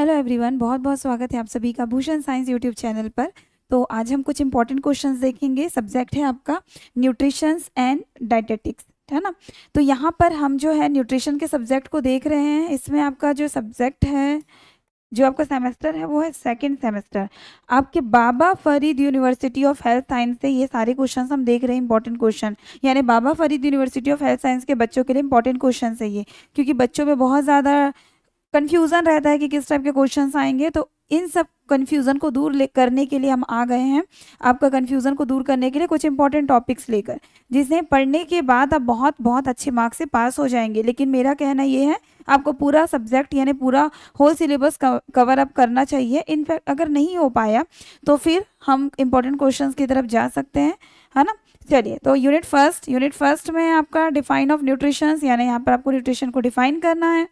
hello everyone बहुत बहुत स्वागत है आप सभी का भूषण साइंस यूट्यूब चैनल पर तो आज हम कुछ इंपॉर्टेंट क्वेश्चंस देखेंगे सब्जेक्ट है आपका न्यूट्रिशंस एंड डाइटेटिक्स है ना तो यहाँ पर हम जो है न्यूट्रिशन के सब्जेक्ट को देख रहे हैं इसमें आपका जो सब्जेक्ट है जो आपका सेमेस्टर है वो है सेकेंड सेमेस्टर आपके Baba Farid university of health science से ये सारे क्वेश्चन हम देख रहे हैं इंपॉर्टेंट क्वेश्चन यानी Baba Farid university of health science के बच्चों के लिए इंपॉर्टेंट क्वेश्चन है ये क्योंकि बच्चों में बहुत ज़्यादा कन्फ्यूज़न रहता है कि किस टाइप के क्वेश्चन आएंगे तो इन सब कन्फ्यूज़न को दूर ले करने के लिए हम आ गए हैं आपका कन्फ्यूज़न को दूर करने के लिए कुछ इंपॉर्टेंट टॉपिक्स लेकर जिसे पढ़ने के बाद आप बहुत बहुत अच्छे मार्क्स से पास हो जाएंगे लेकिन मेरा कहना ये है आपको पूरा सब्जेक्ट यानी पूरा होल सिलेबस कवर अप करना चाहिए इनफैक्ट अगर नहीं हो पाया तो फिर हम इम्पोर्टेंट क्वेश्चन की तरफ जा सकते हैं है ना चलिए तो यूनिट फर्स्ट यूनिट फर्स्ट में आपका डिफाइन ऑफ न्यूट्रिशंस यानी यहाँ पर आपको न्यूट्रिशन को डिफाइन करना है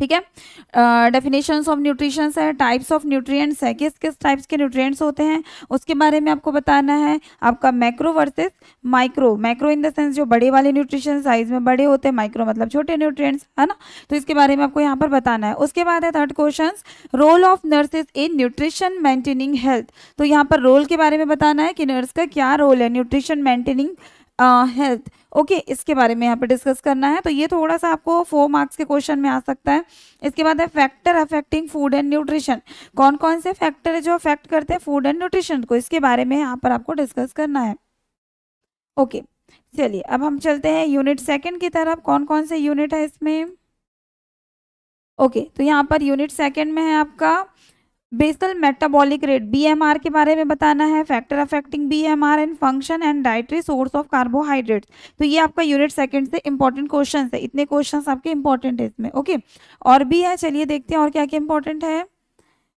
ठीक है डेफिनेशन ऑफ न्यूट्रिशंस है टाइप्स ऑफ न्यूट्रिएंट्स है किस किस टाइप्स के न्यूट्रिएंट्स होते हैं उसके बारे में आपको बताना है आपका macro versus micro macro in the sense जो बड़े वाले न्यूट्रिशन साइज में बड़े होते हैं माइक्रो मतलब छोटे न्यूट्रिएंट्स है ना तो इसके बारे में आपको यहाँ पर बताना है उसके बाद है third question role of nurses in nutrition maintaining health तो यहाँ पर रोल के बारे में बताना है कि नर्स का क्या रोल है nutrition maintaining health okay okay, इसके बारे में यहाँ पे डिस्कस करना है तो ये थोड़ा सा आपको फोर मार्क्स के क्वेश्चन में आ सकता है इसके बाद है factor affecting food and nutrition कौन कौन से फैक्टर है जो अफेक्ट करते हैं फूड एंड न्यूट्रिशन को इसके बारे में यहाँ पर आपको डिस्कस करना है ओके okay, चलिए अब हम चलते हैं यूनिट सेकेंड की तरफ कौन कौन से यूनिट है इसमें ओके okay, तो यहाँ पर यूनिट सेकेंड में है आपका बेसल मेटाबॉलिक रेट बीएमआर के बारे में बताना है factor affecting BMR and function and dietary source of carbohydrates तो ये आपका यूनिट सेकंड से इंपॉर्टेंट क्वेश्चन है इतने क्वेश्चन आपके इंपॉर्टेंट है इसमें ओके और भी है चलिए देखते हैं और क्या क्या इंपॉर्टेंट है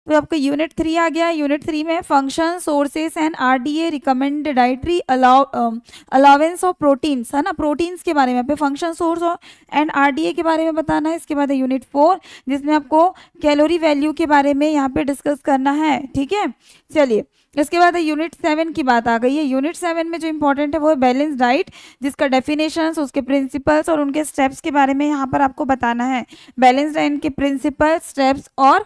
तो आपका यूनिट थ्री आ गया यूनिट थ्री में function sources and R D A recommend dietary allowance of proteins है ना प्रोटीन्स के बारे में पे function source and R D A के बारे में बताना है इसके बाद है यूनिट फोर जिसमें आपको कैलोरी वैल्यू के बारे में यहाँ पे डिस्कस करना है ठीक है चलिए इसके बाद यूनिट सेवन की बात आ गई है यूनिट सेवन में जो इम्पोर्टेंट है वो है बैलेंस डाइट जिसका डेफिनेशन उसके प्रिंसिपल्स और उनके स्टेप्स के बारे में यहाँ पर आपको बताना है बैलेंस डाइट के प्रिंसिपल स्टेप्स और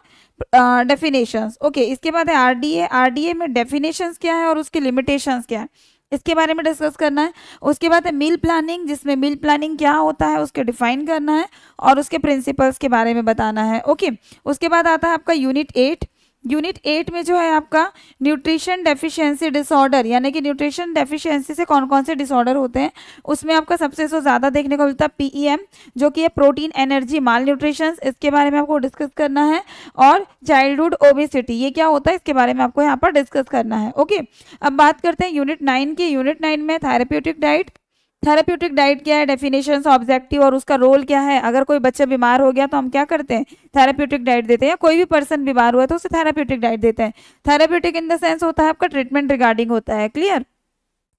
डेफिनेशंस ओके इसके बाद है आरडीए आरडीए में डेफिनेशंस क्या है और उसके लिमिटेशंस क्या है इसके बारे में डिस्कस करना है उसके बाद है मील प्लानिंग जिसमें मील प्लानिंग क्या होता है उसके डिफाइन करना है और उसके प्रिंसिपल्स के बारे में बताना है ओके उसके बाद आता है आपका यूनिट एट यूनिट एट में जो है आपका न्यूट्रिशन डेफिशिएंसी डिसऑर्डर यानी कि न्यूट्रिशन डेफिशिएंसी से कौन कौन से डिसऑर्डर होते हैं उसमें आपका सबसे सो ज़्यादा देखने को मिलता है पीईएम e जो कि है प्रोटीन एनर्जी माल न्यूट्रिशन इसके बारे में आपको डिस्कस करना है और चाइल्डहुड ओबेसिटी ये क्या होता है इसके बारे में आपको यहाँ पर डिस्कस करना है ओके अब बात करते हैं यूनिट नाइन की यूनिट नाइन में थेराप्यूटिक डाइट थेराप्यूटिक डाइट क्या है डेफिनेशन ऑब्जेक्टिव और उसका रोल क्या है अगर कोई बच्चा बीमार हो गया तो हम क्या करते हैं थेराप्यूटिक डाइट देते हैं या कोई भी पर्सन बीमार हुआ तो उसे थेराप्यूटिक डाइट देते हैं थेराप्यूटिक इन द सेंस होता है आपका ट्रीटमेंट रिगार्डिंग होता है क्लियर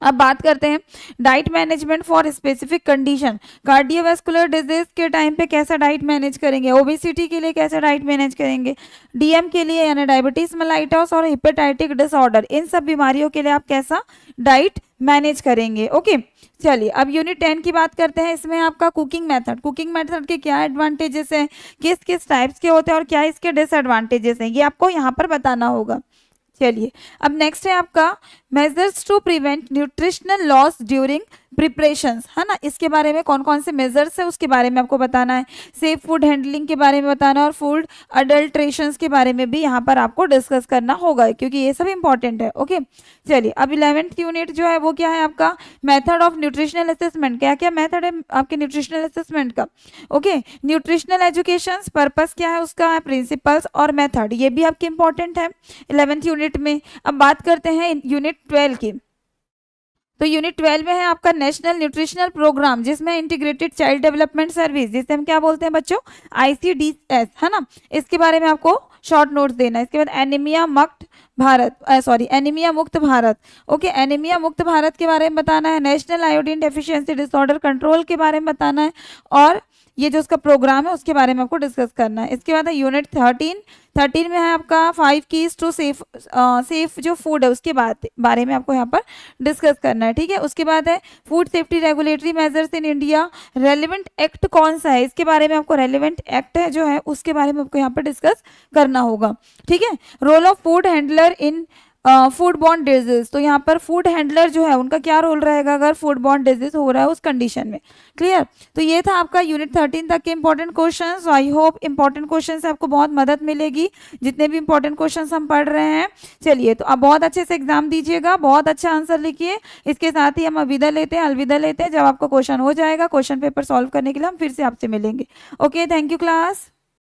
अब बात करते हैं diet management for specific condition cardiovascular disease के टाइम पे कैसा डाइट मैनेज करेंगे ओबेसिटी के लिए कैसा डाइट मैनेज करेंगे डीएम के लिए यानी डायबिटीज मलाइटॉस और हिपेटाइटिक डिसऑर्डर इन सब बीमारियों के लिए आप कैसा डाइट मैनेज करेंगे ओके चलिए अब यूनिट टेन की बात करते हैं इसमें आपका कुकिंग मेथड कुकिंग मेथड के क्या एडवांटेजेस हैं किस किस टाइप्स के होते हैं और क्या इसके डिसएडवांटेजेस हैं ये आपको यहाँ पर बताना होगा चलिए अब नेक्स्ट है आपका measures to prevent nutritional loss during preparation है ना इसके बारे में कौन कौन से मेजर्स है उसके बारे में आपको बताना है सेफ फूड हैंडलिंग के बारे में बताना है और फूड अडल्ट्रेशन के बारे में भी यहाँ पर आपको डिस्कस करना होगा क्योंकि ये सब इंपॉर्टेंट है ओके चलिए अब इलेवेंथ यूनिट जो है वो क्या है आपका मेथड ऑफ न्यूट्रिशनल असेसमेंट क्या क्या मेथड है आपके न्यूट्रिशनल असेसमेंट का ओके न्यूट्रिशनल एजुकेशन पर्पज़ क्या है उसका है प्रिंसिपल्स और मैथड ये भी आपके इंपॉर्टेंट है इलेवेंथ यूनिट में अब बात करते हैं यूनिट ट्वेल्व की तो यूनिट ट्वेल्व में है आपका नेशनल न्यूट्रिशनल प्रोग्राम जिसमें इंटीग्रेटेड चाइल्ड डेवलपमेंट सर्विस जिसे हम क्या बोलते हैं बच्चों आईसीडीएस है ना इसके बारे में आपको शॉर्ट नोट्स देना इसके बाद एनीमिया मुक्त भारत सॉरी एनीमिया मुक्त भारत ओके एनीमिया मुक्त भारत के बारे में बताना है national iodine deficiency disorder control के बारे में बताना है और ये जो उसका प्रोग्राम है उसके बारे में आपको डिस्कस करना है इसके बाद है यूनिट थर्टीन थर्टीन में है आपका five keys to safe safe जो फूड है उसके बाद बारे में आपको यहाँ पर डिस्कस करना है ठीक है उसके बाद है food safety regulatory measures in India relevant act कौन सा है इसके बारे में आपको रेलिवेंट एक्ट है जो है उसके बारे में आपको यहाँ पर डिस्कस करना होगा ठीक है role of food handler in food बॉन्ड डिजीज तो यहाँ पर फूड हैंडलर जो है उनका क्या रोल रहेगा अगर फूड बॉन्ड डिजीज हो रहा है उस कंडीशन में क्लियर तो ये था आपका यूनिट थर्टीन तक के important question I hope important question से आपको बहुत मदद मिलेगी जितने भी इम्पॉर्टेंट क्वेश्चन हम पढ़ रहे हैं चलिए तो आप बहुत अच्छे से एग्जाम दीजिएगा बहुत अच्छा आंसर लिखिए इसके साथ ही हम अविदा लेते हैं अलविदा लेते हैं जब आपका क्वेश्चन हो जाएगा क्वेश्चन पेपर सॉल्व करने के लिए हम फिर से आपसे मिलेंगे ओके थैंक यू क्लास